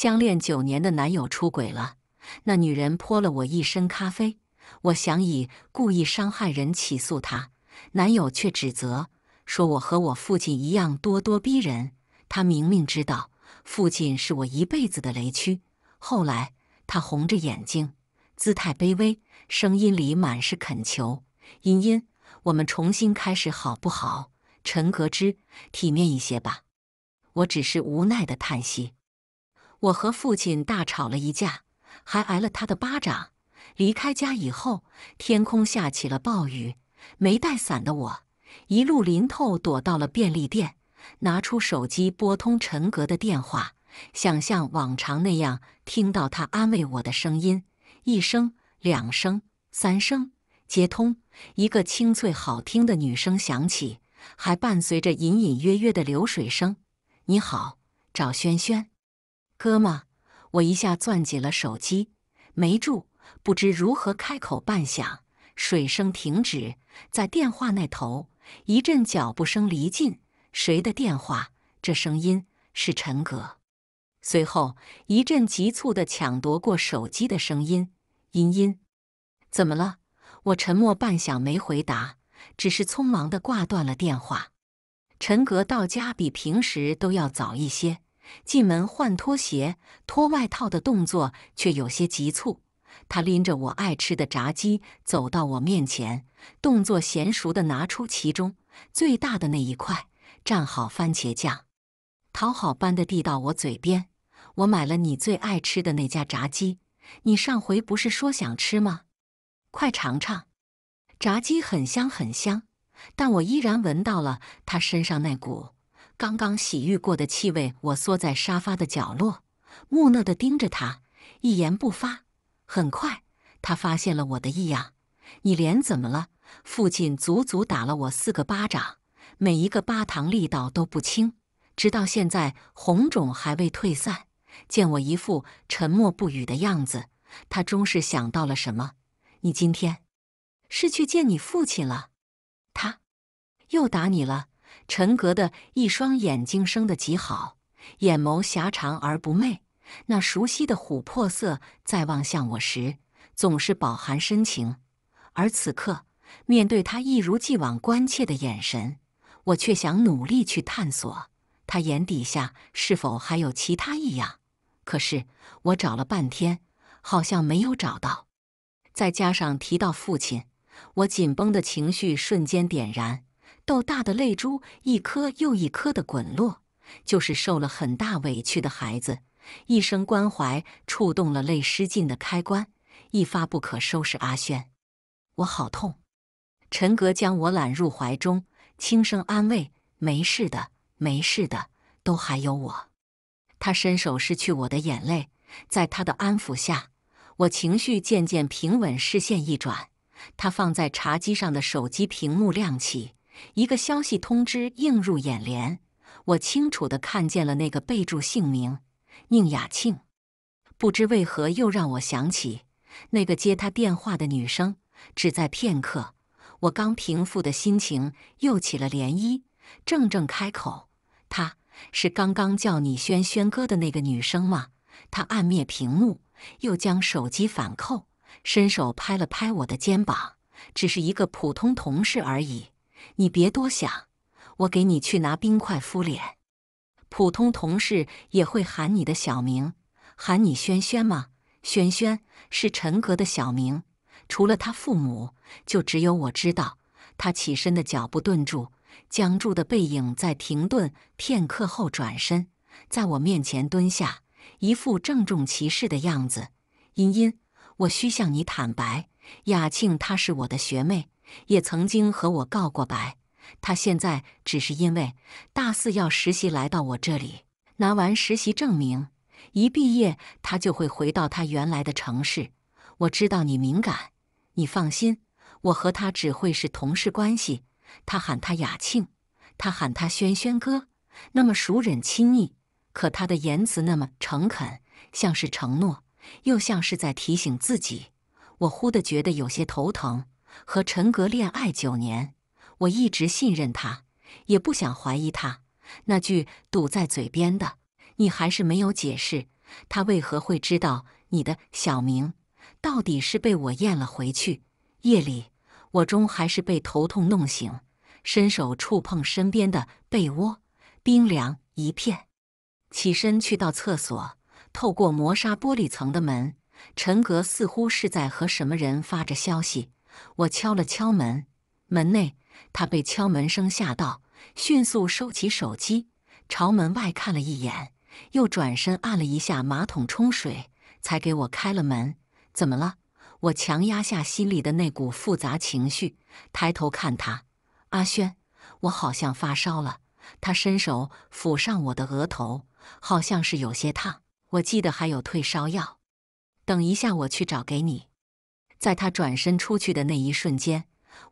相恋九年的男友出轨了，那女人泼了我一身咖啡。我想以故意伤害人起诉她，男友却指责说我和我父亲一样咄咄逼人。他明明知道父亲是我一辈子的雷区。后来他红着眼睛，姿态卑微，声音里满是恳求：“茵茵，我们重新开始好不好？”陈格之，体面一些吧。我只是无奈的叹息。我和父亲大吵了一架，还挨了他的巴掌。离开家以后，天空下起了暴雨，没带伞的我一路淋透，躲到了便利店，拿出手机拨通陈格的电话，想像往常那样听到他安慰我的声音。一声，两声，三声，接通，一个清脆好听的女声响起，还伴随着隐隐约约的流水声。“你好，找轩轩。”哥们，我一下攥紧了手机，没住，不知如何开口。半响，水声停止，在电话那头一阵脚步声离近，谁的电话？这声音是陈格。随后一阵急促的抢夺过手机的声音，茵茵，怎么了？我沉默半响，没回答，只是匆忙的挂断了电话。陈格到家比平时都要早一些。进门换拖鞋、脱外套的动作却有些急促。他拎着我爱吃的炸鸡走到我面前，动作娴熟的拿出其中最大的那一块，蘸好番茄酱，讨好般的递到我嘴边。我买了你最爱吃的那家炸鸡，你上回不是说想吃吗？快尝尝，炸鸡很香很香，但我依然闻到了他身上那股。刚刚洗浴过的气味，我缩在沙发的角落，木讷的盯着他，一言不发。很快，他发现了我的异样。“你脸怎么了？”父亲足足打了我四个巴掌，每一个巴掌力道都不轻，直到现在红肿还未退散。见我一副沉默不语的样子，他终是想到了什么。“你今天是去见你父亲了？他又打你了？”陈格的一双眼睛生的极好，眼眸狭长而不媚，那熟悉的琥珀色在望向我时总是饱含深情。而此刻面对他一如既往关切的眼神，我却想努力去探索他眼底下是否还有其他异样。可是我找了半天，好像没有找到。再加上提到父亲，我紧绷的情绪瞬间点燃。豆大的泪珠，一颗又一颗的滚落，就是受了很大委屈的孩子，一声关怀触动了泪失禁的开关，一发不可收拾。阿轩，我好痛。陈格将我揽入怀中，轻声安慰：“没事的，没事的，都还有我。”他伸手拭去我的眼泪，在他的安抚下，我情绪渐渐平稳。视线一转，他放在茶几上的手机屏幕亮起。一个消息通知映入眼帘，我清楚地看见了那个备注姓名宁雅庆。不知为何，又让我想起那个接他电话的女生。只在片刻，我刚平复的心情又起了涟漪。正正开口：“她是刚刚叫你轩轩哥的那个女生吗？”他按灭屏幕，又将手机反扣，伸手拍了拍我的肩膀：“只是一个普通同事而已。”你别多想，我给你去拿冰块敷脸。普通同事也会喊你的小名，喊你轩轩吗？轩轩是陈格的小名，除了他父母，就只有我知道。他起身的脚步顿住，僵住的背影在停顿片刻后转身，在我面前蹲下，一副郑重其事的样子。茵茵，我需向你坦白，雅庆她是我的学妹。也曾经和我告过白，他现在只是因为大四要实习来到我这里，拿完实习证明，一毕业他就会回到他原来的城市。我知道你敏感，你放心，我和他只会是同事关系。他喊他雅庆，他喊他轩轩哥，那么熟忍亲昵，可他的言辞那么诚恳，像是承诺，又像是在提醒自己。我忽地觉得有些头疼。和陈格恋爱九年，我一直信任他，也不想怀疑他。那句堵在嘴边的“你还是没有解释”，他为何会知道你的小名？到底是被我咽了回去。夜里，我终还是被头痛弄醒，伸手触碰身边的被窝，冰凉一片。起身去到厕所，透过磨砂玻璃层的门，陈格似乎是在和什么人发着消息。我敲了敲门，门内他被敲门声吓到，迅速收起手机，朝门外看了一眼，又转身按了一下马桶冲水，才给我开了门。怎么了？我强压下心里的那股复杂情绪，抬头看他。阿轩，我好像发烧了。他伸手抚上我的额头，好像是有些烫。我记得还有退烧药，等一下我去找给你。在他转身出去的那一瞬间，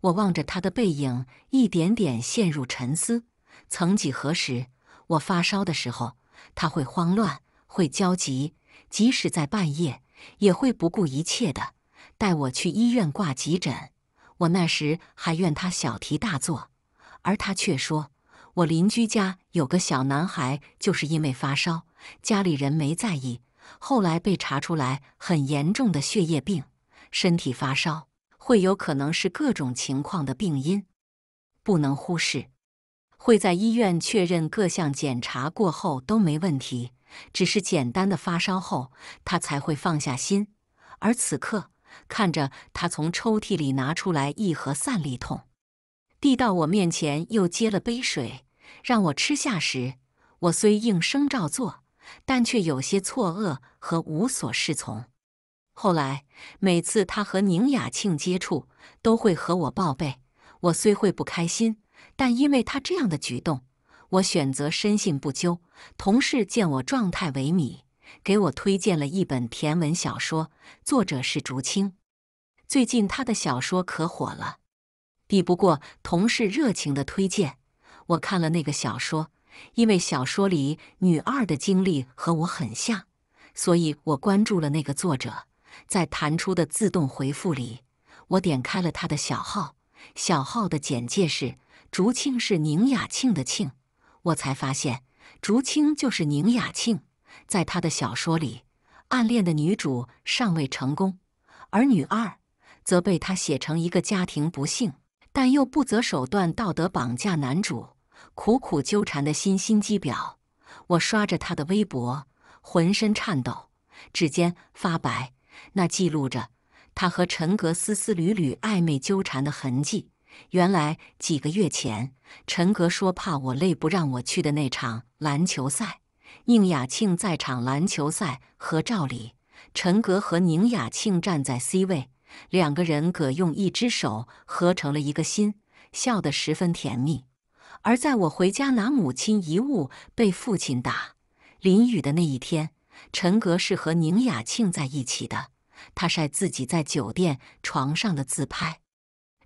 我望着他的背影，一点点陷入沉思。曾几何时，我发烧的时候，他会慌乱，会焦急，即使在半夜，也会不顾一切的带我去医院挂急诊。我那时还怨他小题大做，而他却说，我邻居家有个小男孩就是因为发烧，家里人没在意，后来被查出来很严重的血液病。身体发烧会有可能是各种情况的病因，不能忽视。会在医院确认各项检查过后都没问题，只是简单的发烧后，他才会放下心。而此刻看着他从抽屉里拿出来一盒散利痛，递到我面前，又接了杯水让我吃下时，我虽应声照做，但却有些错愕和无所适从。后来每次他和宁雅庆接触，都会和我报备。我虽会不开心，但因为他这样的举动，我选择深信不究。同事见我状态萎靡，给我推荐了一本甜文小说，作者是竹青。最近他的小说可火了，抵不过同事热情的推荐，我看了那个小说。因为小说里女二的经历和我很像，所以我关注了那个作者。在弹出的自动回复里，我点开了他的小号。小号的简介是“竹庆”是宁雅庆的庆，我才发现竹青就是宁雅庆。在他的小说里，暗恋的女主尚未成功，而女二则被他写成一个家庭不幸，但又不择手段、道德绑架男主、苦苦纠缠的心心机婊。我刷着他的微博，浑身颤抖，指尖发白。那记录着他和陈格丝丝缕缕暧昧纠缠的痕迹。原来几个月前，陈格说怕我累不让我去的那场篮球赛，宁雅庆在场篮球赛合照里，陈格和宁雅庆站在 C 位，两个人各用一只手合成了一个心，笑得十分甜蜜。而在我回家拿母亲遗物被父亲打、淋雨的那一天。陈格是和宁雅庆在一起的。他晒自己在酒店床上的自拍，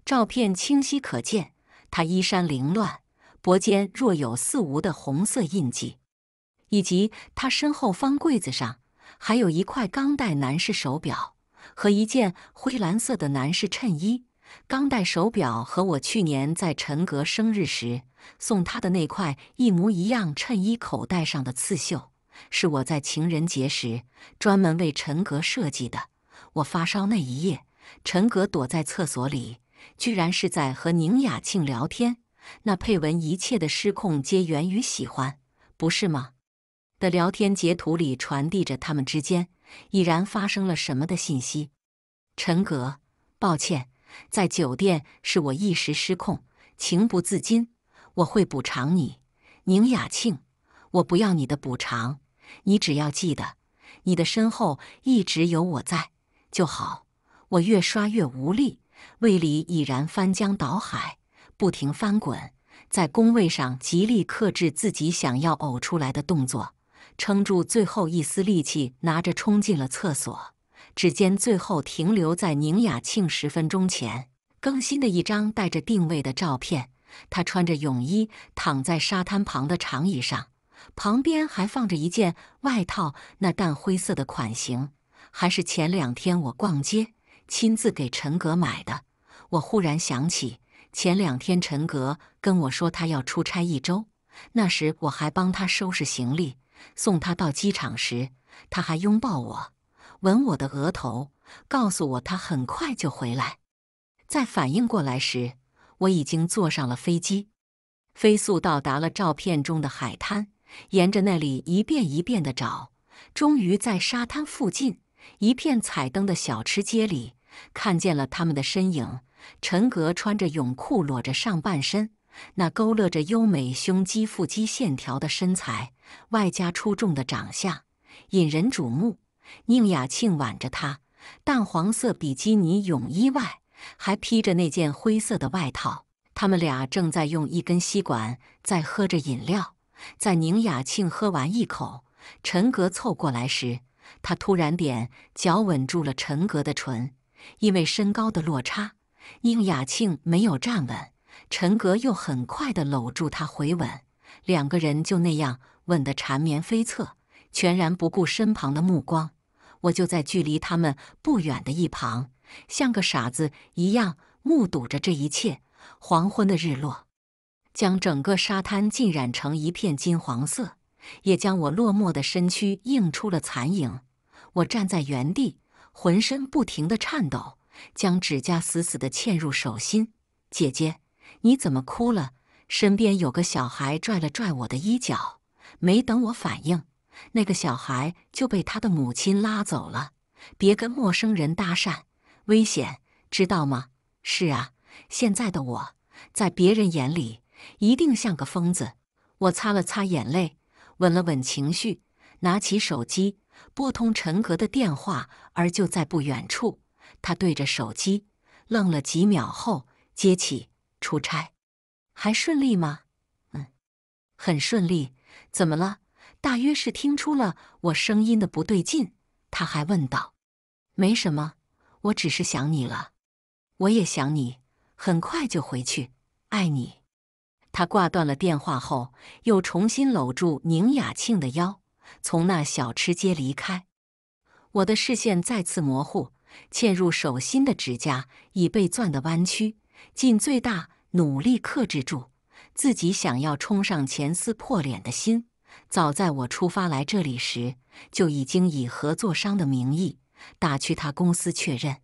照片清晰可见。他衣衫凌乱，脖间若有似无的红色印记，以及他身后方柜子上还有一块钢带男士手表和一件灰蓝色的男士衬衣。钢带手表和我去年在陈格生日时送他的那块一模一样。衬衣口袋上的刺绣。是我在情人节时专门为陈格设计的。我发烧那一夜，陈格躲在厕所里，居然是在和宁雅庆聊天。那配文一切的失控皆源于喜欢，不是吗？的聊天截图里传递着他们之间已然发生了什么的信息。陈格，抱歉，在酒店是我一时失控，情不自禁。我会补偿你，宁雅庆，我不要你的补偿。你只要记得，你的身后一直有我在就好。我越刷越无力，胃里已然翻江倒海，不停翻滚，在工位上极力克制自己想要呕出来的动作，撑住最后一丝力气，拿着冲进了厕所。指尖最后停留在宁雅庆十分钟前更新的一张带着定位的照片，他穿着泳衣躺在沙滩旁的长椅上。旁边还放着一件外套，那淡灰色的款型，还是前两天我逛街亲自给陈格买的。我忽然想起，前两天陈格跟我说他要出差一周，那时我还帮他收拾行李，送他到机场时，他还拥抱我，吻我的额头，告诉我他很快就回来。在反应过来时，我已经坐上了飞机，飞速到达了照片中的海滩。沿着那里一遍一遍的找，终于在沙滩附近一片彩灯的小吃街里看见了他们的身影。陈格穿着泳裤，裸着上半身，那勾勒着优美胸肌、腹肌线条的身材，外加出众的长相，引人瞩目。宁雅庆挽着他，淡黄色比基尼泳衣外还披着那件灰色的外套。他们俩正在用一根吸管在喝着饮料。在宁雅庆喝完一口，陈格凑过来时，他突然点脚吻住了陈格的唇。因为身高的落差，宁雅庆没有站稳，陈格又很快地搂住他回吻。两个人就那样吻得缠绵悱恻，全然不顾身旁的目光。我就在距离他们不远的一旁，像个傻子一样目睹着这一切。黄昏的日落。将整个沙滩浸染成一片金黄色，也将我落寞的身躯映出了残影。我站在原地，浑身不停的颤抖，将指甲死死的嵌入手心。姐姐，你怎么哭了？身边有个小孩拽了拽我的衣角，没等我反应，那个小孩就被他的母亲拉走了。别跟陌生人搭讪，危险，知道吗？是啊，现在的我在别人眼里。一定像个疯子！我擦了擦眼泪，稳了稳情绪，拿起手机拨通陈格的电话。而就在不远处，他对着手机愣了几秒后接起：“出差，还顺利吗？”“嗯，很顺利。”“怎么了？”大约是听出了我声音的不对劲，他还问道：“没什么，我只是想你了。”“我也想你，很快就回去，爱你。”他挂断了电话后，又重新搂住宁雅庆的腰，从那小吃街离开。我的视线再次模糊，嵌入手心的指甲已被攥得弯曲，尽最大努力克制住自己想要冲上前撕破脸的心。早在我出发来这里时，就已经以合作商的名义打去他公司确认：“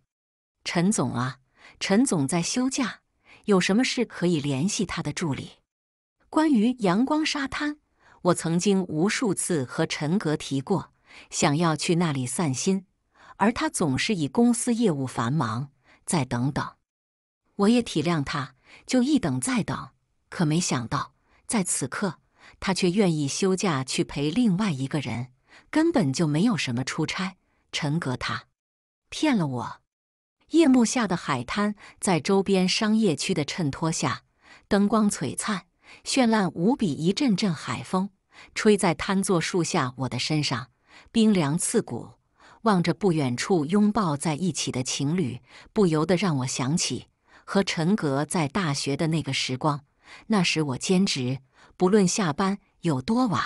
陈总啊，陈总在休假。”有什么事可以联系他的助理。关于阳光沙滩，我曾经无数次和陈格提过，想要去那里散心，而他总是以公司业务繁忙，再等等。我也体谅他，就一等再等。可没想到，在此刻，他却愿意休假去陪另外一个人，根本就没有什么出差。陈格他骗了我。夜幕下的海滩，在周边商业区的衬托下，灯光璀璨，绚烂无比。一阵阵海风吹在瘫坐树下我的身上，冰凉刺骨。望着不远处拥抱在一起的情侣，不由得让我想起和陈格在大学的那个时光。那时我兼职，不论下班有多晚，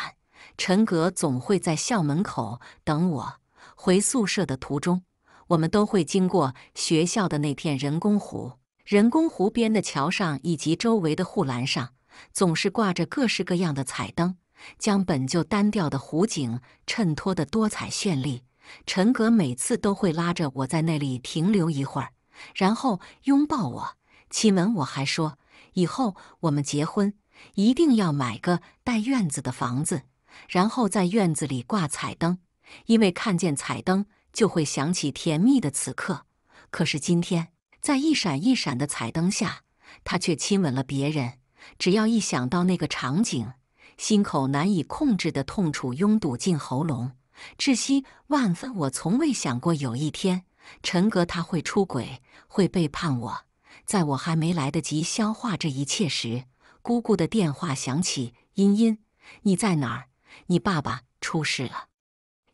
陈格总会在校门口等我。回宿舍的途中。我们都会经过学校的那片人工湖，人工湖边的桥上以及周围的护栏上，总是挂着各式各样的彩灯，将本就单调的湖景衬托得多彩绚丽。陈格每次都会拉着我在那里停留一会儿，然后拥抱我，亲吻我，还说以后我们结婚一定要买个带院子的房子，然后在院子里挂彩灯，因为看见彩灯。就会想起甜蜜的此刻。可是今天，在一闪一闪的彩灯下，他却亲吻了别人。只要一想到那个场景，心口难以控制的痛楚拥堵进喉咙，窒息万分。我从未想过有一天，陈格他会出轨，会背叛我。在我还没来得及消化这一切时，姑姑的电话响起：“茵茵，你在哪儿？你爸爸出事了。”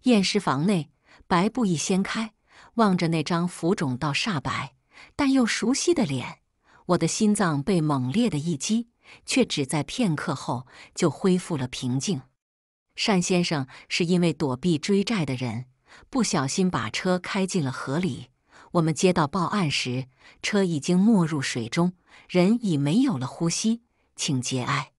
验尸房内。白布一掀开，望着那张浮肿到煞白但又熟悉的脸，我的心脏被猛烈的一击，却只在片刻后就恢复了平静。单先生是因为躲避追债的人，不小心把车开进了河里。我们接到报案时，车已经没入水中，人已没有了呼吸，请节哀。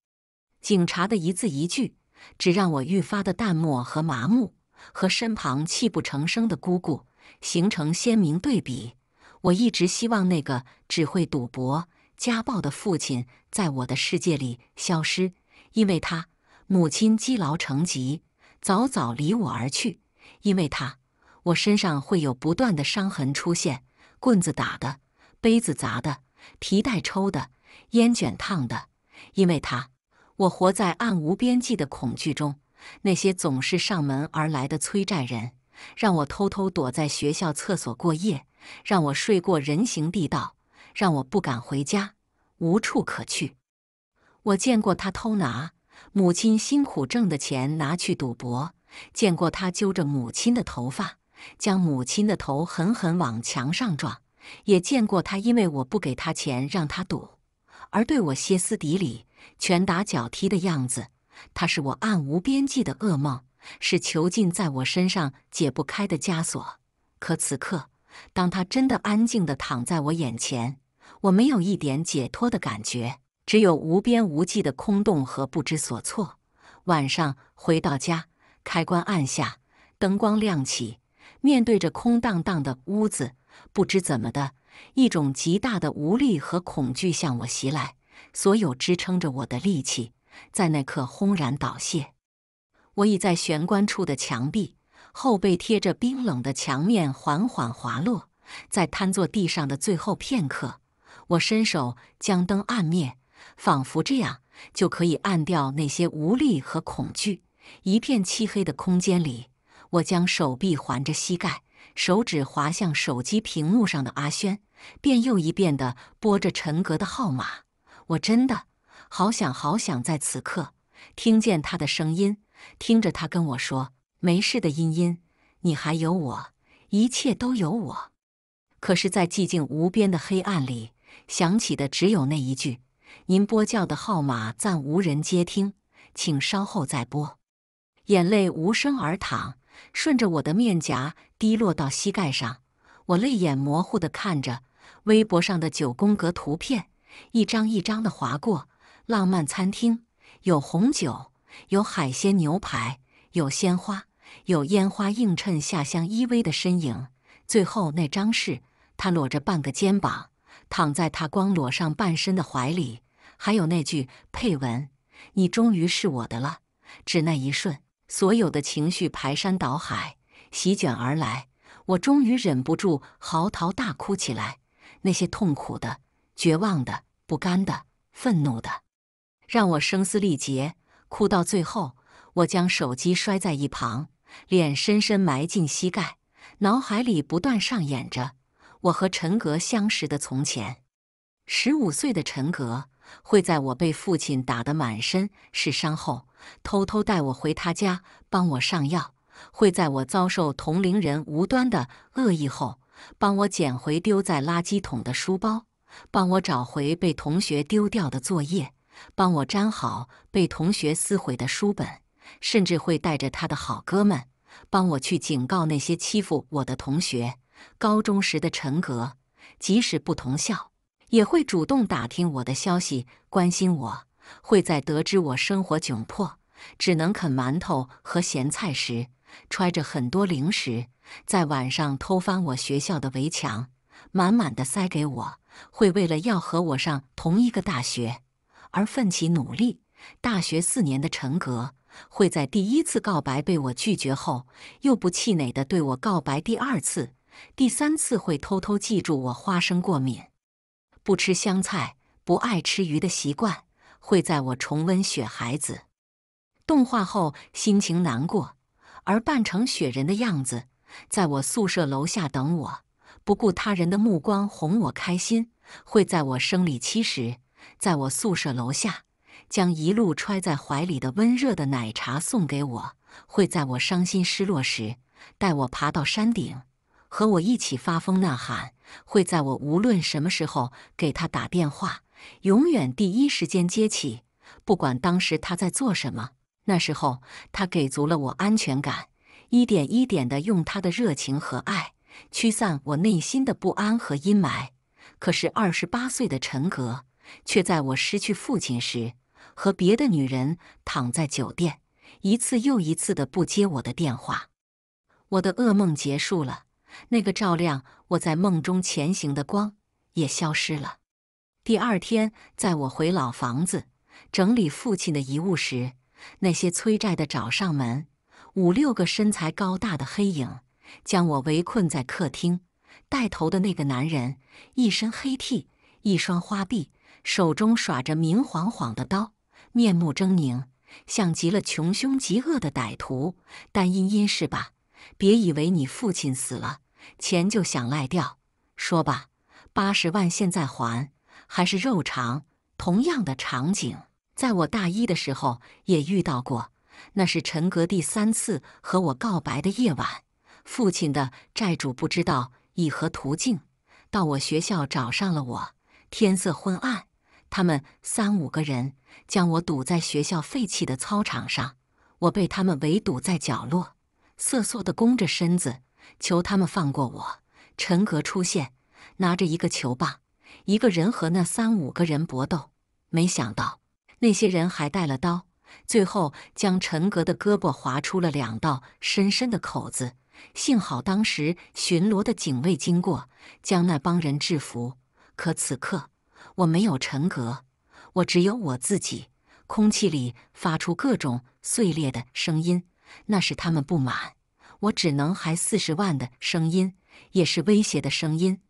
警察的一字一句，只让我愈发的淡漠和麻木。和身旁泣不成声的姑姑形成鲜明对比。我一直希望那个只会赌博、家暴的父亲在我的世界里消失。因为他，母亲积劳成疾，早早离我而去。因为他，我身上会有不断的伤痕出现：棍子打的，杯子砸的，皮带抽的，烟卷烫的。因为他，我活在暗无边际的恐惧中。那些总是上门而来的催债人，让我偷偷躲在学校厕所过夜，让我睡过人行地道，让我不敢回家，无处可去。我见过他偷拿母亲辛苦挣的钱拿去赌博，见过他揪着母亲的头发，将母亲的头狠狠往墙上撞，也见过他因为我不给他钱让他赌，而对我歇斯底里拳打脚踢的样子。它是我暗无边际的噩梦，是囚禁在我身上解不开的枷锁。可此刻，当他真的安静地躺在我眼前，我没有一点解脱的感觉，只有无边无际的空洞和不知所措。晚上回到家，开关按下，灯光亮起，面对着空荡荡的屋子，不知怎么的，一种极大的无力和恐惧向我袭来，所有支撑着我的力气。在那刻，轰然倒谢。我倚在玄关处的墙壁，后背贴着冰冷的墙面，缓缓滑落。在瘫坐地上的最后片刻，我伸手将灯按灭，仿佛这样就可以按掉那些无力和恐惧。一片漆黑的空间里，我将手臂环着膝盖，手指滑向手机屏幕上的阿轩，一遍又一遍地拨着陈格的号码。我真的。好想好想，在此刻听见他的声音，听着他跟我说：“没事的，茵茵，你还有我，一切都有我。”可是，在寂静无边的黑暗里，响起的只有那一句：“您拨叫的号码暂无人接听，请稍后再拨。”眼泪无声而淌，顺着我的面颊滴落到膝盖上。我泪眼模糊的看着微博上的九宫格图片，一张一张的划过。浪漫餐厅有红酒，有海鲜牛排，有鲜花，有烟花映衬下相依偎的身影。最后那张是他裸着半个肩膀躺在他光裸上半身的怀里，还有那句配文：“你终于是我的了。”只那一瞬，所有的情绪排山倒海席卷而来，我终于忍不住嚎啕大哭起来。那些痛苦的、绝望的、不甘的、愤怒的。让我声嘶力竭，哭到最后，我将手机摔在一旁，脸深深埋进膝盖，脑海里不断上演着我和陈格相识的从前。十五岁的陈格会在我被父亲打得满身是伤后，偷偷带我回他家帮我上药；会在我遭受同龄人无端的恶意后，帮我捡回丢在垃圾桶的书包，帮我找回被同学丢掉的作业。帮我粘好被同学撕毁的书本，甚至会带着他的好哥们帮我去警告那些欺负我的同学。高中时的陈格，即使不同校，也会主动打听我的消息，关心我。会在得知我生活窘迫，只能啃馒头和咸菜时，揣着很多零食，在晚上偷翻我学校的围墙，满满的塞给我。会为了要和我上同一个大学。而奋起努力。大学四年的陈格会在第一次告白被我拒绝后，又不气馁的对我告白第二次、第三次。会偷偷记住我花生过敏、不吃香菜、不爱吃鱼的习惯。会在我重温《雪孩子》动画后心情难过，而扮成雪人的样子，在我宿舍楼下等我，不顾他人的目光哄我开心。会在我生理期时。在我宿舍楼下，将一路揣在怀里的温热的奶茶送给我；会在我伤心失落时，带我爬到山顶，和我一起发疯呐喊；会在我无论什么时候给他打电话，永远第一时间接起，不管当时他在做什么。那时候，他给足了我安全感，一点一点的用他的热情和爱，驱散我内心的不安和阴霾。可是，二十八岁的陈格。却在我失去父亲时，和别的女人躺在酒店，一次又一次的不接我的电话。我的噩梦结束了，那个照亮我在梦中前行的光也消失了。第二天，在我回老房子整理父亲的遗物时，那些催债的找上门，五六个身材高大的黑影将我围困在客厅。带头的那个男人一身黑 T，一双花臂。手中耍着明晃晃的刀，面目狰狞，像极了穷凶极恶的歹徒。但因因是吧？别以为你父亲死了，钱就想赖掉。说吧，八十万现在还，还是肉偿？同样的场景，在我大一的时候也遇到过。那是陈格第三次和我告白的夜晚。父亲的债主不知道以何途径到我学校找上了我。天色昏暗。他们三五个人将我堵在学校废弃的操场上，我被他们围堵在角落，瑟缩地弓着身子，求他们放过我。陈格出现，拿着一个球棒，一个人和那三五个人搏斗。没想到那些人还带了刀，最后将陈格的胳膊划出了两道深深的口子。幸好当时巡逻的警卫经过，将那帮人制服。可此刻。我没有陈格，我只有我自己。空气里发出各种碎裂的声音，那是他们不满。我只能还四十万的声音，也是威胁的声音。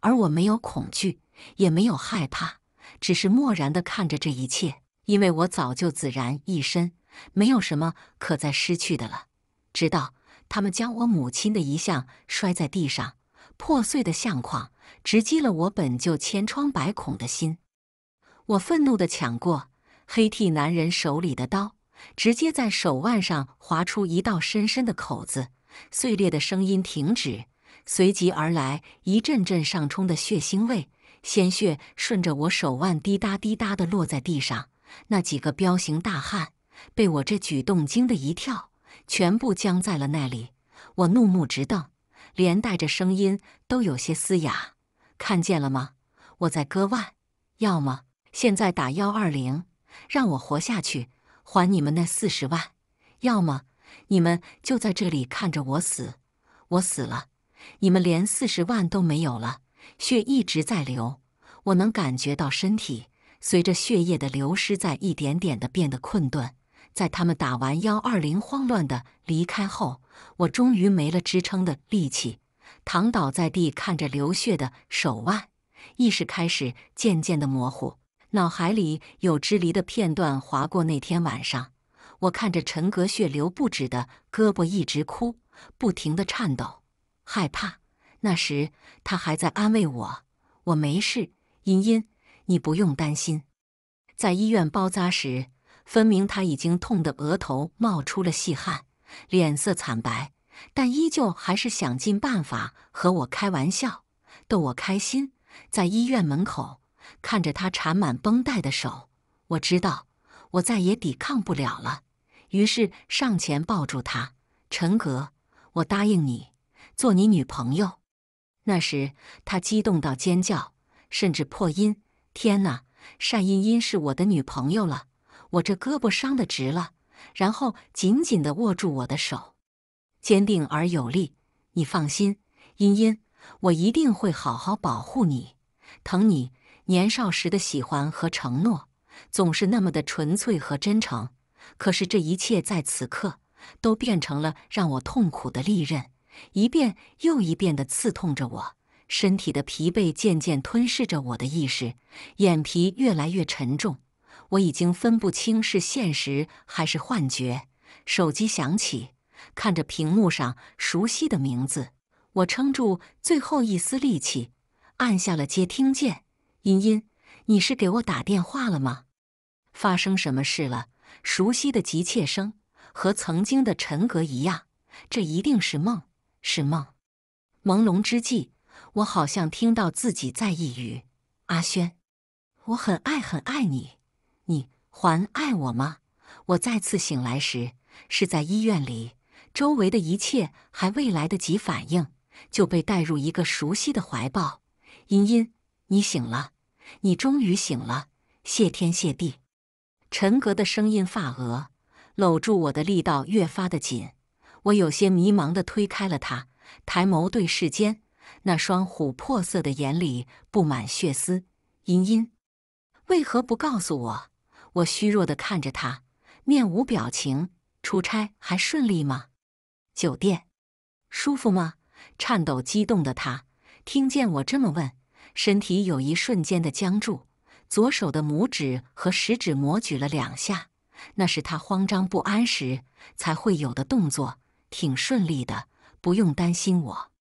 而我没有恐惧，也没有害怕，只是漠然地看着这一切，因为我早就孑然一身，没有什么可再失去的了。直到他们将我母亲的遗像摔在地上，破碎的相框。直击了我本就千疮百孔的心，我愤怒地抢过黑剃男人手里的刀，直接在手腕上划出一道深深的口子。碎裂的声音停止，随即而来一阵阵上冲的血腥味，鲜血顺着我手腕滴答滴答地落在地上。那几个彪形大汉被我这举动惊得一跳，全部僵在了那里。我怒目直瞪，连带着声音都有些嘶哑。看见了吗？我在割腕，要么现在打幺二零，让我活下去，还你们那四十万；要么你们就在这里看着我死。我死了，你们连四十万都没有了。血一直在流，我能感觉到身体随着血液的流失在一点点的变得困顿。在他们打完幺二零，慌乱的离开后，我终于没了支撑的力气。躺倒在地，看着流血的手腕，意识开始渐渐的模糊。脑海里有支离的片段划过。那天晚上，我看着陈格血流不止的胳膊，一直哭，不停的颤抖，害怕。那时他还在安慰我：“我没事，茵茵，你不用担心。”在医院包扎时，分明他已经痛得额头冒出了细汗，脸色惨白。但依旧还是想尽办法和我开玩笑，逗我开心。在医院门口，看着他缠满绷带的手，我知道我再也抵抗不了了。于是上前抱住他：“陈格，我答应你，做你女朋友。”那时他激动到尖叫，甚至破音：“天哪，单依依是我的女朋友了！我这胳膊伤得直了。”然后紧紧地握住我的手。坚定而有力，你放心，茵茵，我一定会好好保护你，疼你。年少时的喜欢和承诺，总是那么的纯粹和真诚。可是这一切在此刻，都变成了让我痛苦的利刃，一遍又一遍地刺痛着我。身体的疲惫渐渐吞噬着我的意识，眼皮越来越沉重，我已经分不清是现实还是幻觉。手机响起。看着屏幕上熟悉的名字，我撑住最后一丝力气，按下了接听键。茵茵，你是给我打电话了吗？发生什么事了？熟悉的急切声，和曾经的陈格一样。这一定是梦，是梦。朦胧之际，我好像听到自己在呓语：“阿轩，我很爱很爱你，你还爱我吗？”我再次醒来时，是在医院里。周围的一切还未来得及反应，就被带入一个熟悉的怀抱。茵茵，你醒了，你终于醒了，谢天谢地！陈格的声音发额，搂住我的力道越发的紧。我有些迷茫的推开了他，抬眸对视间，那双琥珀色的眼里布满血丝。茵茵，为何不告诉我？我虚弱的看着他，面无表情。出差还顺利吗？酒店，舒服吗？颤抖、激动的他听见我这么问，身体有一瞬间的僵住，左手的拇指和食指摩举了两下，那是他慌张不安时才会有的动作。挺顺利的，不用担心我。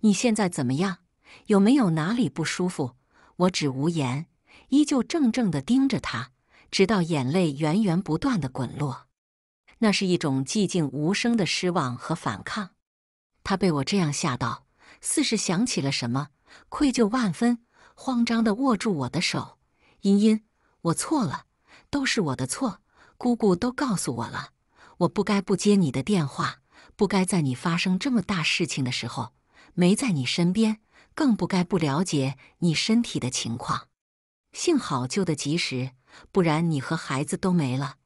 你现在怎么样？有没有哪里不舒服？我只无言，依旧怔怔的盯着他，直到眼泪源源不断的滚落。那是一种寂静无声的失望和反抗。他被我这样吓到，似是想起了什么，愧疚万分，慌张的握住我的手：“茵茵，我错了，都是我的错。姑姑都告诉我了，我不该不接你的电话，不该在你发生这么大事情的时候没在你身边，更不该不了解你身体的情况。幸好救得及时，不然你和孩子都没了。”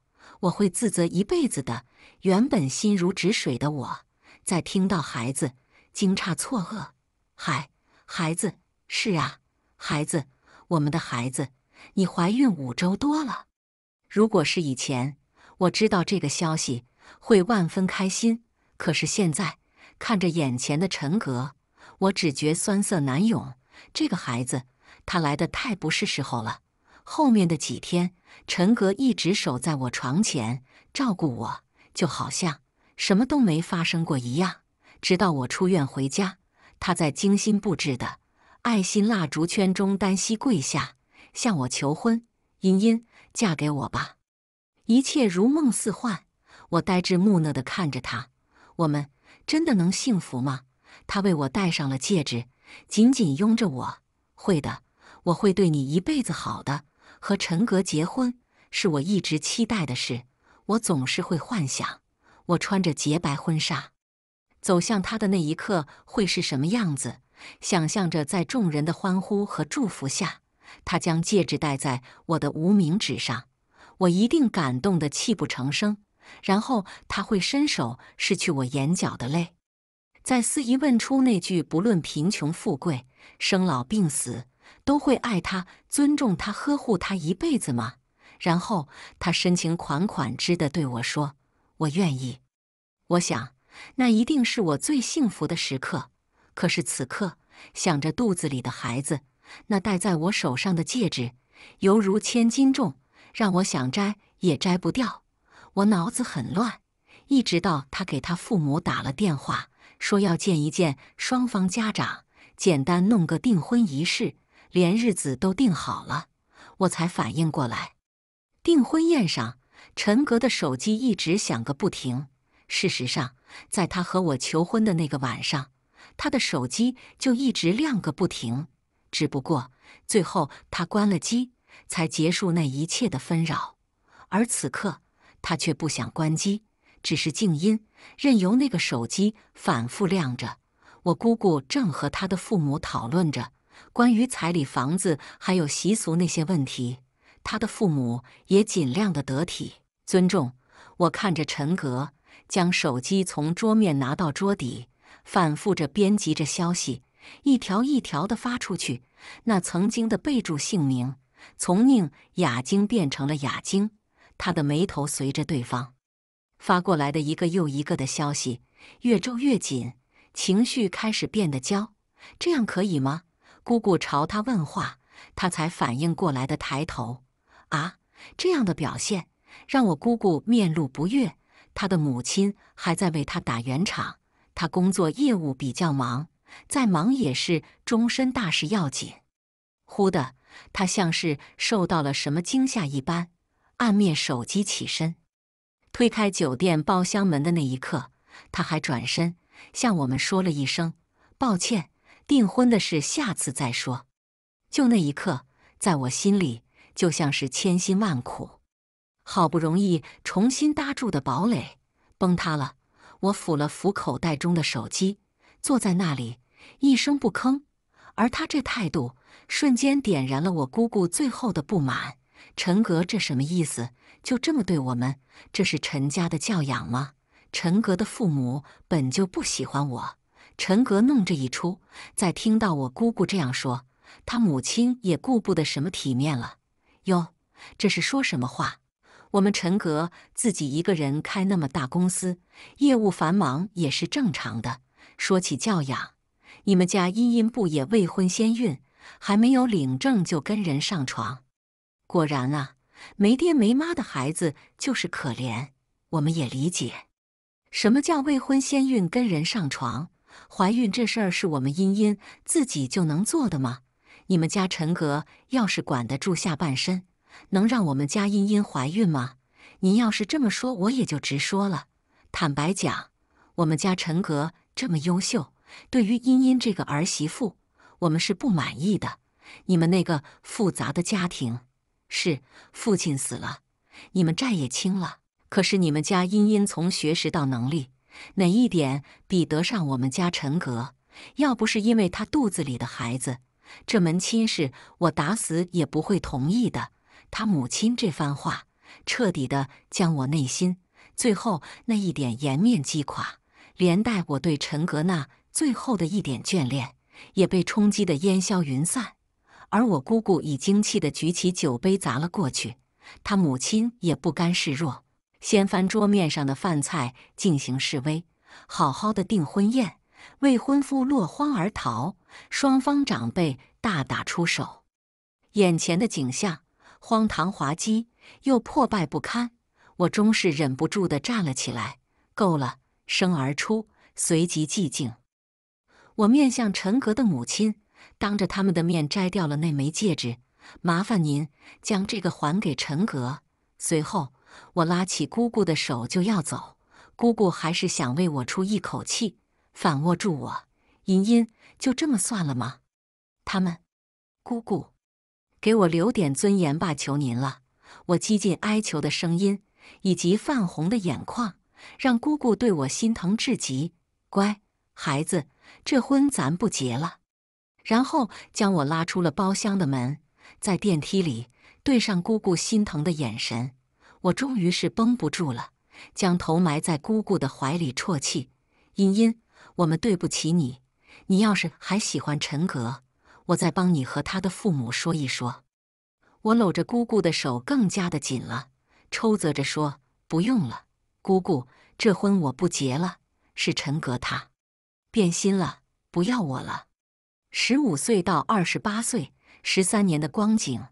我会自责一辈子的。原本心如止水的我，在听到孩子惊诧错愕，孩孩子，是啊，孩子，我们的孩子，你怀孕五周多了。如果是以前，我知道这个消息会万分开心。可是现在，看着眼前的陈格，我只觉酸涩难涌。这个孩子，他来的太不是时候了。后面的几天，陈格一直守在我床前照顾我，就好像什么都没发生过一样。直到我出院回家，他在精心布置的爱心蜡烛圈中单膝跪下，向我求婚：“茵茵，嫁给我吧！”一切如梦似幻，我呆滞木讷地看着他。我们真的能幸福吗？他为我戴上了戒指，紧紧拥着我：“会的，我会对你一辈子好的。”和陈格结婚是我一直期待的事。我总是会幻想，我穿着洁白婚纱走向他的那一刻会是什么样子？想象着在众人的欢呼和祝福下，他将戒指戴在我的无名指上，我一定感动得泣不成声。然后他会伸手拭去我眼角的泪，在司仪问出那句“不论贫穷富贵，生老病死”。都会爱他、尊重他、呵护他一辈子吗？然后他深情款款之的对我说：“我愿意。”我想，那一定是我最幸福的时刻。可是此刻，想着肚子里的孩子，那戴在我手上的戒指犹如千斤重，让我想摘也摘不掉。我脑子很乱，一直到他给他父母打了电话，说要见一见双方家长，简单弄个订婚仪式。连日子都定好了，我才反应过来。订婚宴上，陈格的手机一直响个不停。事实上，在他和我求婚的那个晚上，他的手机就一直亮个不停。只不过最后他关了机，才结束那一切的纷扰。而此刻他却不想关机，只是静音，任由那个手机反复亮着。我姑姑正和他的父母讨论着。关于彩礼、房子还有习俗那些问题，他的父母也尽量的得体尊重。我看着陈格将手机从桌面拿到桌底，反复着编辑着消息，一条一条的发出去。那曾经的备注姓名从宁雅晶变成了雅晶，他的眉头随着对方发过来的一个又一个的消息越皱越紧，情绪开始变得焦。这样可以吗？姑姑朝他问话，他才反应过来的，抬头。啊，这样的表现让我姑姑面露不悦。他的母亲还在为他打圆场。他工作业务比较忙，再忙也是终身大事要紧。忽的，他像是受到了什么惊吓一般，按灭手机，起身，推开酒店包厢门的那一刻，他还转身向我们说了一声抱歉。订婚的事下次再说。就那一刻，在我心里就像是千辛万苦，好不容易重新搭住的堡垒崩塌了。我抚了抚口袋中的手机，坐在那里一声不吭。而他这态度，瞬间点燃了我姑姑最后的不满。陈格，这什么意思？就这么对我们？这是陈家的教养吗？陈格的父母本就不喜欢我。陈格弄这一出，在听到我姑姑这样说，他母亲也顾不得什么体面了。哟，这是说什么话？我们陈格自己一个人开那么大公司，业务繁忙也是正常的。说起教养，你们家茵茵不也未婚先孕，还没有领证就跟人上床？果然啊，没爹没妈的孩子就是可怜，我们也理解。什么叫未婚先孕，跟人上床？怀孕这事儿是我们茵茵自己就能做的吗？你们家陈格要是管得住下半身，能让我们家茵茵怀孕吗？您要是这么说，我也就直说了。坦白讲，我们家陈格这么优秀，对于茵茵这个儿媳妇，我们是不满意的。你们那个复杂的家庭，是父亲死了，你们债也清了，可是你们家茵茵从学识到能力。哪一点比得上我们家陈格？要不是因为他肚子里的孩子，这门亲事我打死也不会同意的。他母亲这番话，彻底的将我内心最后那一点颜面击垮，连带我对陈格那最后的一点眷恋，也被冲击得烟消云散。而我姑姑已经气得举起酒杯砸了过去，他母亲也不甘示弱。掀翻桌面上的饭菜进行示威，好好的订婚宴，未婚夫落荒而逃，双方长辈大打出手。眼前的景象荒唐滑稽又破败不堪，我终是忍不住的站了起来。够了，声而出，随即寂静。我面向陈格的母亲，当着他们的面摘掉了那枚戒指。麻烦您将这个还给陈格。随后。我拉起姑姑的手就要走，姑姑还是想为我出一口气，反握住我。茵茵，就这么算了吗？他们，姑姑，给我留点尊严吧，求您了！我几近哀求的声音以及泛红的眼眶，让姑姑对我心疼至极。乖孩子，这婚咱不结了。然后将我拉出了包厢的门，在电梯里对上姑姑心疼的眼神。我终于是绷不住了，将头埋在姑姑的怀里啜泣。茵茵，我们对不起你。你要是还喜欢陈格，我再帮你和他的父母说一说。我搂着姑姑的手更加的紧了，抽责着说：“不用了，姑姑，这婚我不结了。是陈格他变心了，不要我了。十五岁到二十八岁，十三年的光景，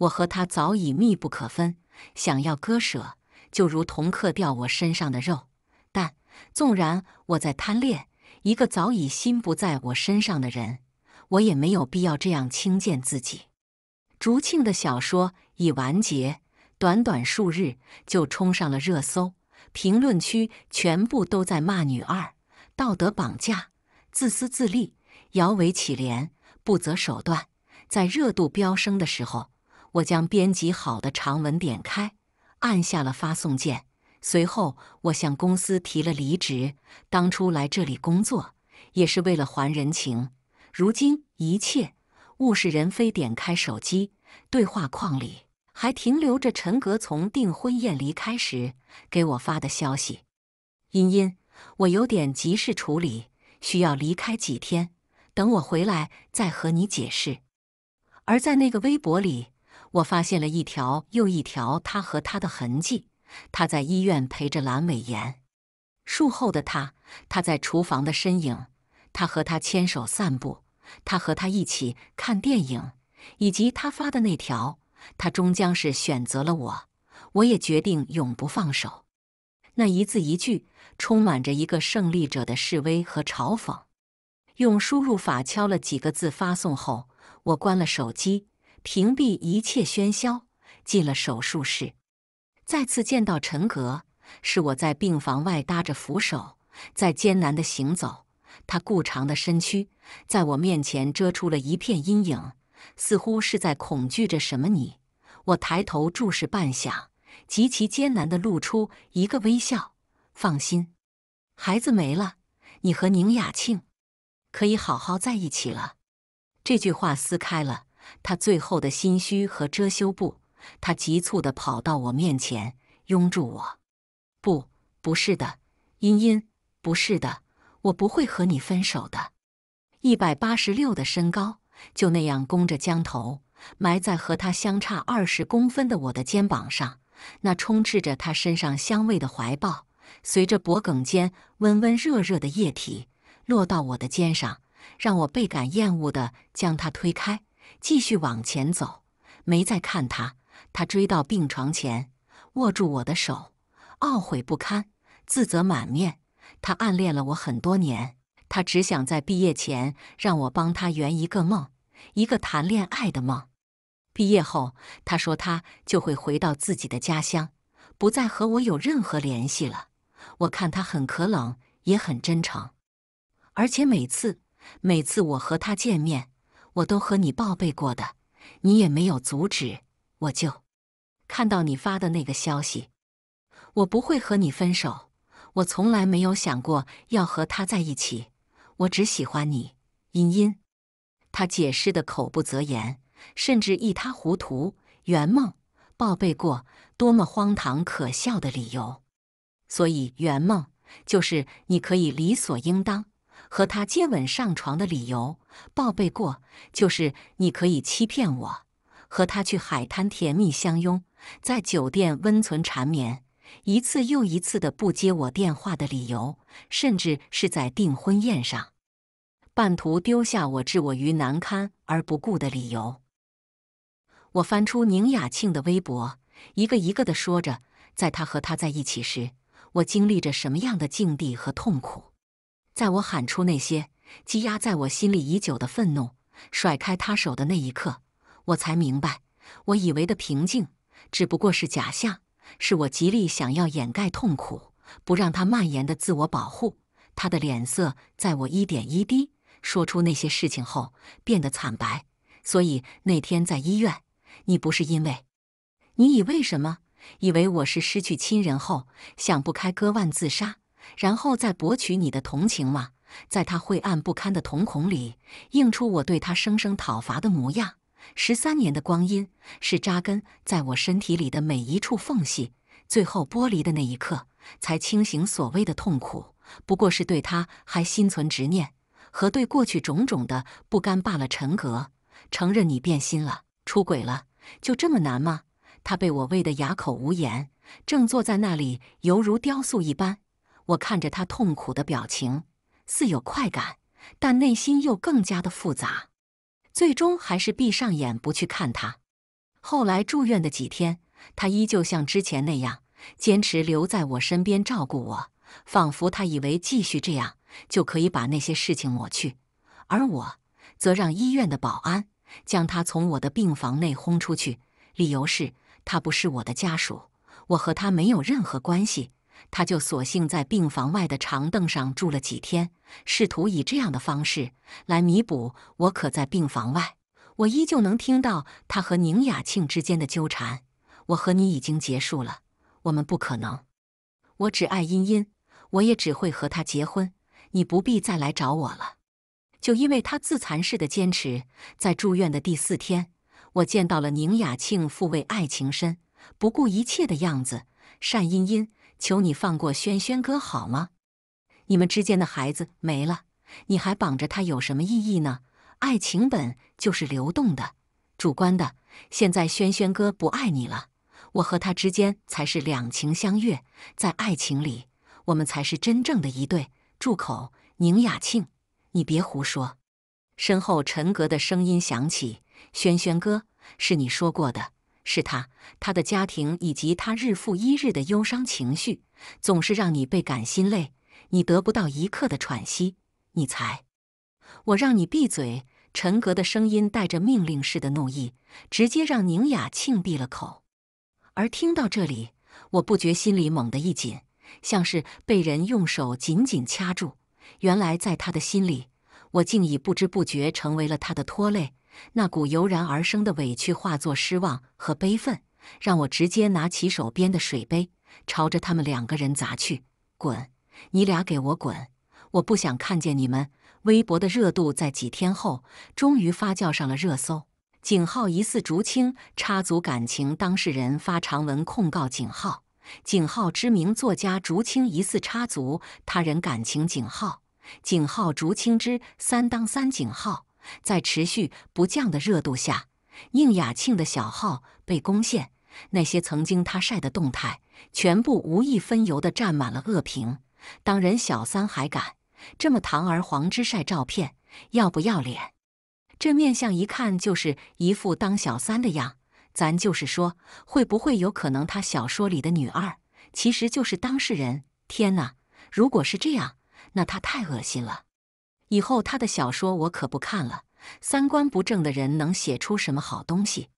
我和他早已密不可分。”想要割舍，就如同刻掉我身上的肉。但纵然我在贪恋一个早已心不在我身上的人，我也没有必要这样轻贱自己。竹庆的小说已完结，短短数日就冲上了热搜，评论区全部都在骂女二道德绑架、自私自利、摇尾乞怜、不择手段。在热度飙升的时候。我将编辑好的长文点开，按下了发送键。随后，我向公司提了离职。当初来这里工作，也是为了还人情。如今一切物是人非。点开手机，对话框里还停留着陈格从订婚宴离开时给我发的消息：“茵茵，我有点急事处理，需要离开几天，等我回来再和你解释。”而在那个微博里。我发现了一条又一条他和他的痕迹。他在医院陪着阑尾炎术后的他，他在厨房的身影，他和他牵手散步，他和他一起看电影，以及他发的那条“他终将是选择了我，我也决定永不放手”。那一字一句，充满着一个胜利者的示威和嘲讽。用输入法敲了几个字发送后，我关了手机。屏蔽一切喧嚣，进了手术室。再次见到陈格，是我在病房外搭着扶手，在艰难的行走。他顾长的身躯在我面前遮出了一片阴影，似乎是在恐惧着什么。你，我抬头注视半晌，极其艰难的露出一个微笑。放心，孩子没了，你和宁雅庆可以好好在一起了。这句话撕开了。他最后的心虚和遮羞布，他急促地跑到我面前，拥住我。不，不是的，茵茵，不是的，我不会和你分手的。一百八十六的身高，就那样弓着江头，埋在和他相差二十公分的我的肩膀上。那充斥着他身上香味的怀抱，随着脖梗间温温热热的液体落到我的肩上，让我倍感厌恶地将他推开。继续往前走，没再看他。他追到病床前，握住我的手，懊悔不堪，自责满面。他暗恋了我很多年，他只想在毕业前让我帮他圆一个梦，一个谈恋爱的梦。毕业后，他说他就会回到自己的家乡，不再和我有任何联系了。我看他很可冷，也很真诚，而且每次每次我和他见面。我都和你报备过的，你也没有阻止，我就看到你发的那个消息。我不会和你分手，我从来没有想过要和他在一起，我只喜欢你，茵茵。他解释的口不择言，甚至一塌糊涂。圆梦报备过，多么荒唐可笑的理由。所以圆梦就是你可以理所应当。和他接吻上床的理由报备过，就是你可以欺骗我；和他去海滩甜蜜相拥，在酒店温存缠绵，一次又一次的不接我电话的理由，甚至是在订婚宴上，半途丢下我，置我于难堪而不顾的理由。我翻出宁雅庆的微博，一个一个的说着，在他和他在一起时，我经历着什么样的境地和痛苦。在我喊出那些积压在我心里已久的愤怒，甩开他手的那一刻，我才明白，我以为的平静只不过是假象，是我极力想要掩盖痛苦、不让他蔓延的自我保护。他的脸色在我一点一滴说出那些事情后变得惨白。所以那天在医院，你不是因为，你以为什么？以为我是失去亲人后想不开割腕自杀？然后再博取你的同情吗？在他晦暗不堪的瞳孔里映出我对他生生讨伐的模样。十三年的光阴是扎根在我身体里的每一处缝隙，最后剥离的那一刻才清醒。所谓的痛苦不过是对他还心存执念和对过去种种的不甘罢了。陈格，承认你变心了，出轨了，就这么难吗？他被我喂得哑口无言，正坐在那里，犹如雕塑一般。我看着他痛苦的表情，似有快感，但内心又更加的复杂。最终还是闭上眼不去看他。后来住院的几天，他依旧像之前那样，坚持留在我身边照顾我，仿佛他以为继续这样就可以把那些事情抹去。而我则让医院的保安将他从我的病房内轰出去，理由是他不是我的家属，我和他没有任何关系。他就索性在病房外的长凳上住了几天，试图以这样的方式来弥补我。可在病房外，我依旧能听到他和宁雅庆之间的纠缠。我和你已经结束了，我们不可能。我只爱茵茵，我也只会和她结婚。你不必再来找我了。就因为他自残式的坚持，在住院的第四天，我见到了宁雅庆复位爱情深、不顾一切的样子。单茵茵。求你放过轩轩哥好吗？你们之间的孩子没了，你还绑着他有什么意义呢？爱情本就是流动的、主观的。现在轩轩哥不爱你了，我和他之间才是两情相悦。在爱情里，我们才是真正的一对。住口，宁雅庆，你别胡说。身后陈格的声音响起：“轩轩哥，是你说过的。”是他，他的家庭以及他日复一日的忧伤情绪，总是让你倍感心累，你得不到一刻的喘息，你才……我让你闭嘴！陈格的声音带着命令式的怒意，直接让宁雅庆闭了口。而听到这里，我不觉心里猛地一紧，像是被人用手紧紧掐住。原来在他的心里，我竟已不知不觉成为了他的拖累。那股油然而生的委屈化作失望和悲愤，让我直接拿起手边的水杯，朝着他们两个人砸去。滚！你俩给我滚！我不想看见你们。微博的热度在几天后终于发酵上了热搜。井号疑似竹青插足感情，当事人发长文控告井号。井号知名作家竹青疑似插足他人感情。井号井号竹青之三当三井号。在持续不降的热度下，宁雅庆的小号被攻陷。那些曾经他晒的动态，全部无一分由的占满了恶评。当人小三还敢这么堂而皇之晒照片，要不要脸？这面相一看就是一副当小三的样。咱就是说，会不会有可能他小说里的女二，其实就是当事人？天哪！如果是这样，那他太恶心了。以后他的小说我可不看了，三观不正的人能写出什么好东西？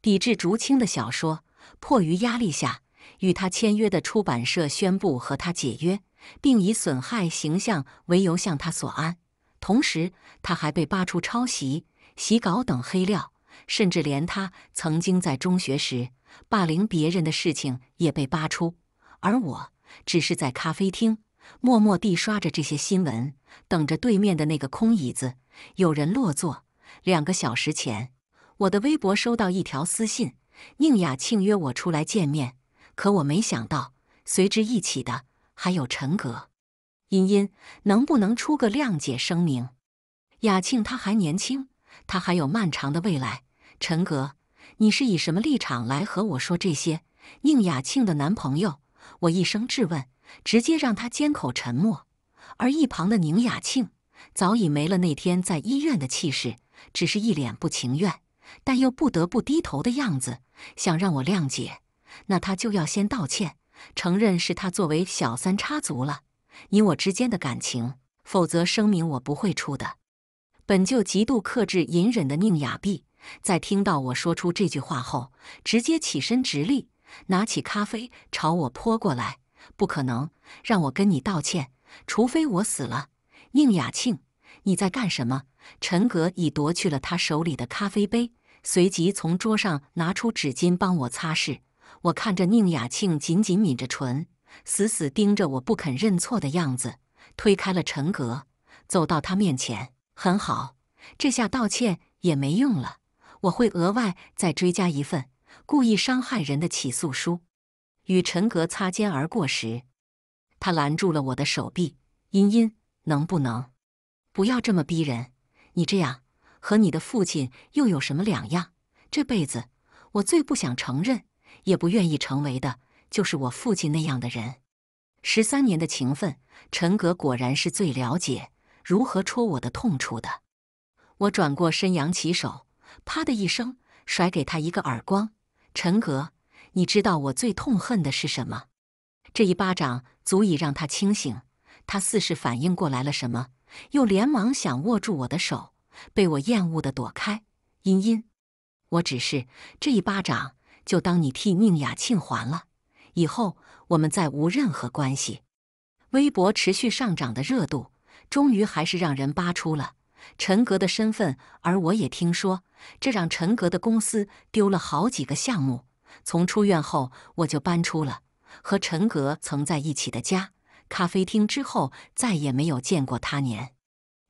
抵制竹青的小说，迫于压力下，与他签约的出版社宣布和他解约，并以损害形象为由向他索安。同时，他还被扒出抄袭、洗稿等黑料，甚至连他曾经在中学时霸凌别人的事情也被扒出。而我只是在咖啡厅。默默地刷着这些新闻，等着对面的那个空椅子有人落座。两个小时前，我的微博收到一条私信，宁雅庆约我出来见面。可我没想到，随之一起的还有陈格。茵茵，能不能出个谅解声明？雅庆他还年轻，他还有漫长的未来。陈格，你是以什么立场来和我说这些？宁雅庆的男朋友，我一声质问。直接让他缄口沉默，而一旁的宁雅庆早已没了那天在医院的气势，只是一脸不情愿，但又不得不低头的样子，想让我谅解。那他就要先道歉，承认是他作为小三插足了你我之间的感情，否则声明我不会出的。本就极度克制隐忍的宁雅碧，在听到我说出这句话后，直接起身直立，拿起咖啡朝我泼过来。不可能让我跟你道歉，除非我死了。宁雅庆，你在干什么？陈格已夺去了他手里的咖啡杯，随即从桌上拿出纸巾帮我擦拭。我看着宁雅庆紧紧抿着唇，死死盯着我不肯认错的样子，推开了陈格，走到他面前。很好，这下道歉也没用了。我会额外再追加一份故意伤害人的起诉书。与陈格擦肩而过时，他拦住了我的手臂：“茵茵，能不能不要这么逼人？你这样和你的父亲又有什么两样？这辈子我最不想承认，也不愿意成为的就是我父亲那样的人。十三年的情分，陈格果然是最了解如何戳我的痛处的。”我转过身，扬起手，啪的一声甩给他一个耳光。陈格。你知道我最痛恨的是什么？这一巴掌足以让他清醒。他似是反应过来了什么，又连忙想握住我的手，被我厌恶的躲开。茵茵，我只是这一巴掌，就当你替宁雅庆还了。以后我们再无任何关系。微博持续上涨的热度，终于还是让人扒出了陈格的身份，而我也听说，这让陈格的公司丢了好几个项目。从出院后，我就搬出了和陈格曾在一起的家咖啡厅。之后再也没有见过他。年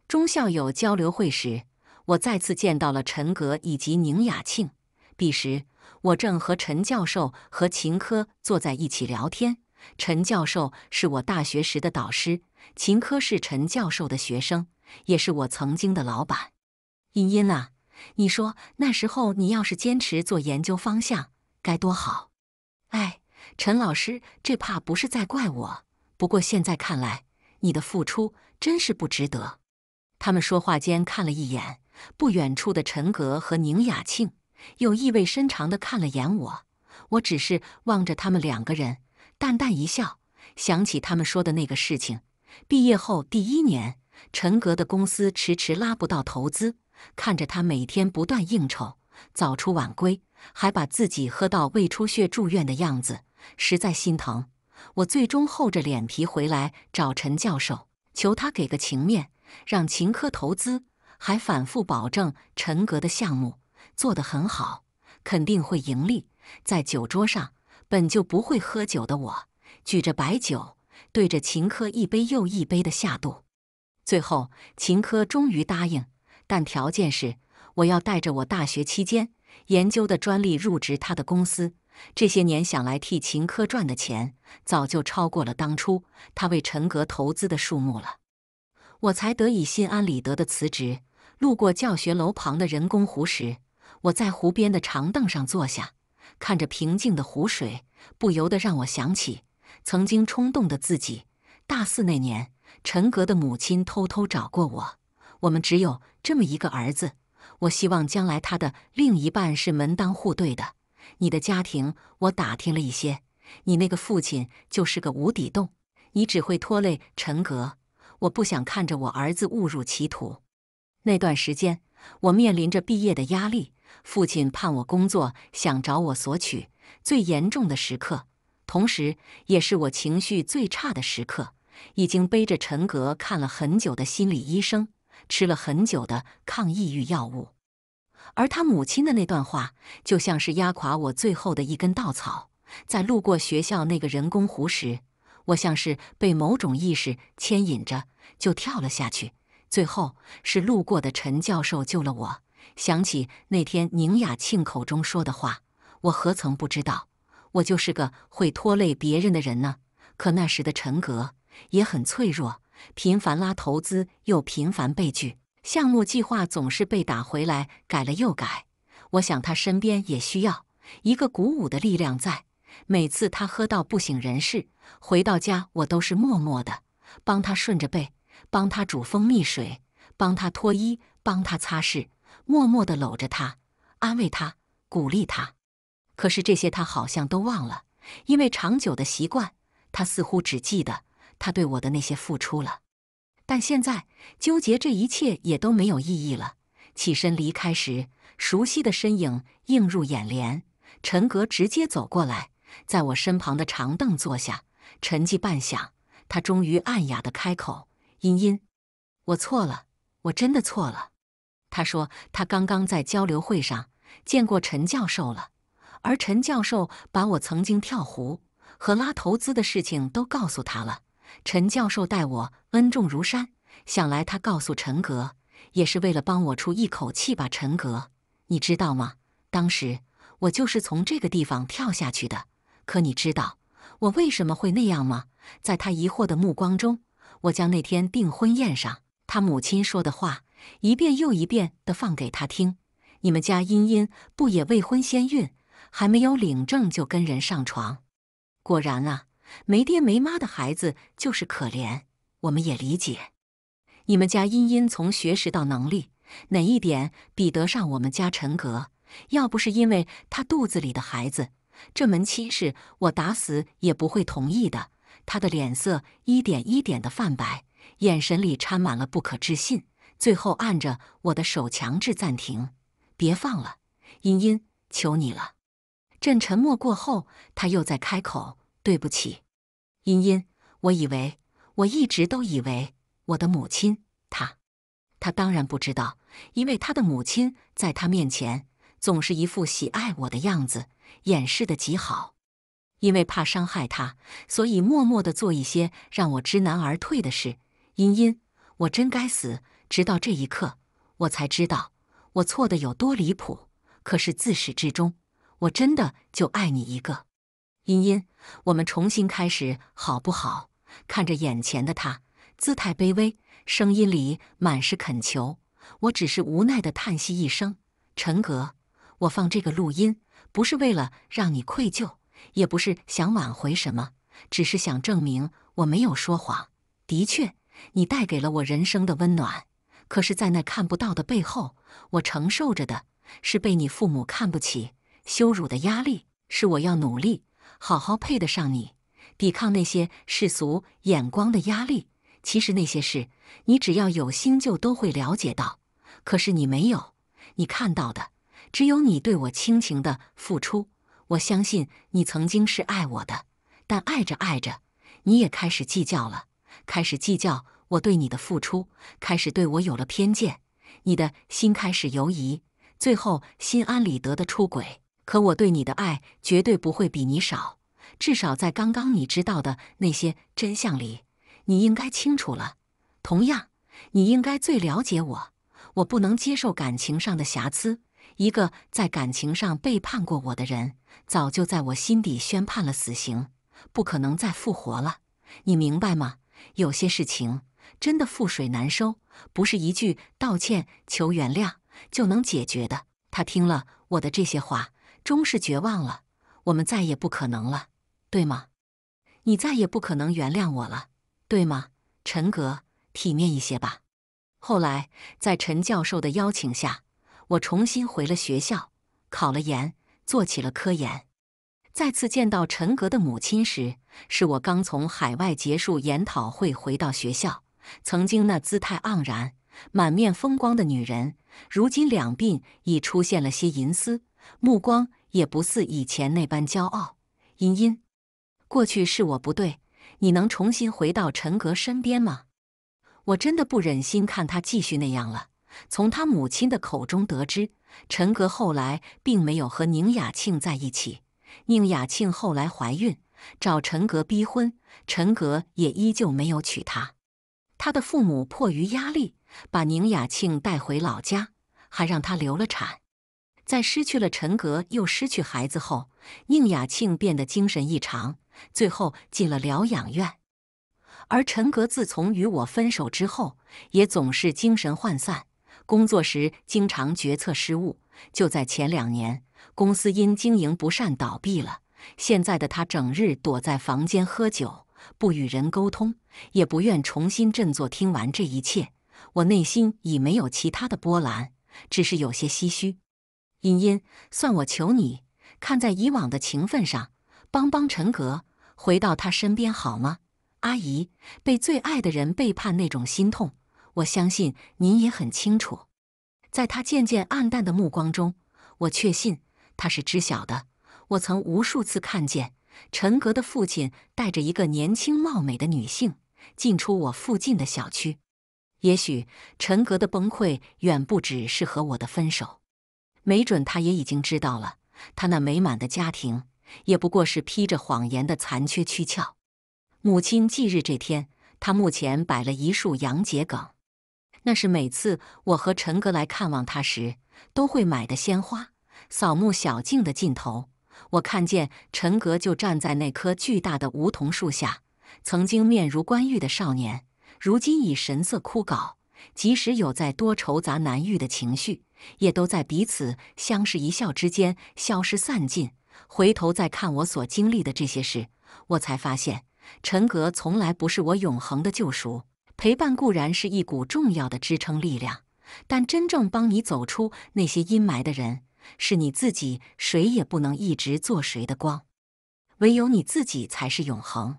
中校友交流会时，我再次见到了陈格以及宁雅庆。彼时，我正和陈教授和秦科坐在一起聊天。陈教授是我大学时的导师，秦科是陈教授的学生，也是我曾经的老板。茵茵啊，你说那时候你要是坚持做研究方向？该多好！哎，陈老师，这怕不是在怪我。不过现在看来，你的付出真是不值得。他们说话间看了一眼不远处的陈格和宁雅庆，又意味深长的看了眼我。我只是望着他们两个人，淡淡一笑，想起他们说的那个事情：毕业后第一年，陈格的公司迟迟拉不到投资，看着他每天不断应酬。早出晚归，还把自己喝到胃出血住院的样子，实在心疼。我最终厚着脸皮回来找陈教授，求他给个情面，让秦科投资，还反复保证陈格的项目做得很好，肯定会盈利。在酒桌上，本就不会喝酒的我，举着白酒对着秦科一杯又一杯的下肚。最后，秦科终于答应，但条件是。我要带着我大学期间研究的专利入职他的公司。这些年想来替秦科赚的钱，早就超过了当初他为陈格投资的数目了。我才得以心安理得的辞职。路过教学楼旁的人工湖时，我在湖边的长凳上坐下，看着平静的湖水，不由得让我想起曾经冲动的自己。大四那年，陈格的母亲偷偷找过我，我们只有这么一个儿子。我希望将来他的另一半是门当户对的。你的家庭我打听了一些，你那个父亲就是个无底洞，你只会拖累陈格。我不想看着我儿子误入歧途。那段时间我面临着毕业的压力，父亲盼我工作，想找我索取。最严重的时刻，同时也是我情绪最差的时刻，已经背着陈格看了很久的心理医生。吃了很久的抗抑郁药物，而他母亲的那段话就像是压垮我最后的一根稻草。在路过学校那个人工湖时，我像是被某种意识牵引着，就跳了下去。最后是路过的陈教授救了我。想起那天宁雅庆口中说的话，我何曾不知道，我就是个会拖累别人的人呢？可那时的陈格也很脆弱。频繁拉投资，又频繁被拒，项目计划总是被打回来，改了又改。我想他身边也需要一个鼓舞的力量，在每次他喝到不省人事，回到家，我都是默默的帮他顺着背，帮他煮蜂蜜水，帮他脱衣，帮他擦拭，默默的搂着他，安慰他，鼓励他。可是这些他好像都忘了，因为长久的习惯，他似乎只记得。他对我的那些付出了，但现在纠结这一切也都没有意义了。起身离开时，熟悉的身影映入眼帘，陈格直接走过来，在我身旁的长凳坐下。沉寂半响，他终于暗哑的开口：“茵茵，我错了，我真的错了。”他说：“他刚刚在交流会上见过陈教授了，而陈教授把我曾经跳湖和拉投资的事情都告诉他了。”陈教授待我恩重如山，想来他告诉陈格，也是为了帮我出一口气吧。陈格，你知道吗？当时我就是从这个地方跳下去的。可你知道我为什么会那样吗？在他疑惑的目光中，我将那天订婚宴上他母亲说的话一遍又一遍地放给他听。你们家茵茵不也未婚先孕，还没有领证就跟人上床？果然啊。没爹没妈的孩子就是可怜，我们也理解。你们家茵茵从学识到能力，哪一点比得上我们家陈格？要不是因为他肚子里的孩子，这门亲事我打死也不会同意的。他的脸色一点一点的泛白，眼神里掺满了不可置信。最后按着我的手强制暂停，别放了，茵茵，求你了。朕沉默过后，他又在开口。对不起，茵茵，我以为我一直都以为我的母亲，她，她当然不知道，因为她的母亲在她面前总是一副喜爱我的样子，掩饰的极好。因为怕伤害她，所以默默的做一些让我知难而退的事。茵茵，我真该死，直到这一刻，我才知道我错的有多离谱。可是自始至终，我真的就爱你一个。茵茵，我们重新开始好不好？看着眼前的他，姿态卑微，声音里满是恳求。我只是无奈地叹息一声。陈格，我放这个录音不是为了让你愧疚，也不是想挽回什么，只是想证明我没有说谎。的确，你带给了我人生的温暖，可是，在那看不到的背后，我承受着的是被你父母看不起、羞辱的压力，是我要努力。好好配得上你，抵抗那些世俗眼光的压力。其实那些事，你只要有心，就都会了解到。可是你没有，你看到的只有你对我亲情的付出。我相信你曾经是爱我的，但爱着爱着，你也开始计较了，开始计较我对你的付出，开始对我有了偏见，你的心开始犹疑，最后心安理得的出轨。可我对你的爱绝对不会比你少，至少在刚刚你知道的那些真相里，你应该清楚了。同样，你应该最了解我。我不能接受感情上的瑕疵，一个在感情上背叛过我的人，早就在我心底宣判了死刑，不可能再复活了。你明白吗？有些事情真的覆水难收，不是一句道歉求原谅就能解决的。他听了我的这些话。终是绝望了，我们再也不可能了，对吗？你再也不可能原谅我了，对吗？陈格，体面一些吧。后来，在陈教授的邀请下，我重新回了学校，考了研，做起了科研。再次见到陈格的母亲时，是我刚从海外结束研讨会回到学校。曾经那姿态盎然、满面风光的女人，如今两鬓已出现了些银丝。目光也不似以前那般骄傲。茵茵，过去是我不对，你能重新回到陈格身边吗？我真的不忍心看他继续那样了。从他母亲的口中得知，陈格后来并没有和宁雅庆在一起。宁雅庆后来怀孕，找陈格逼婚，陈格也依旧没有娶她。他的父母迫于压力，把宁雅庆带回老家，还让她流了产。在失去了陈格，又失去孩子后，宁雅庆变得精神异常，最后进了疗养院。而陈格自从与我分手之后，也总是精神涣散，工作时经常决策失误。就在前两年，公司因经营不善倒闭了。现在的他整日躲在房间喝酒，不与人沟通，也不愿重新振作。听完这一切，我内心已没有其他的波澜，只是有些唏嘘。茵茵，算我求你，看在以往的情分上，帮帮陈格，回到他身边好吗？阿姨被最爱的人背叛那种心痛，我相信您也很清楚。在他渐渐暗淡的目光中，我确信他是知晓的。我曾无数次看见陈格的父亲带着一个年轻貌美的女性进出我附近的小区。也许陈格的崩溃远不只是和我的分手。没准他也已经知道了，他那美满的家庭也不过是披着谎言的残缺躯壳。母亲忌日这天，他墓前摆了一束洋桔梗，那是每次我和陈格来看望他时都会买的鲜花。扫墓小径的尽头，我看见陈格就站在那棵巨大的梧桐树下，曾经面如冠玉的少年，如今已神色枯槁，即使有再多愁杂难遇的情绪。也都在彼此相视一笑之间消失散尽。回头再看我所经历的这些事，我才发现，陈格从来不是我永恒的救赎。陪伴固然是一股重要的支撑力量，但真正帮你走出那些阴霾的人是你自己，谁也不能一直做谁的光，唯有你自己才是永恒。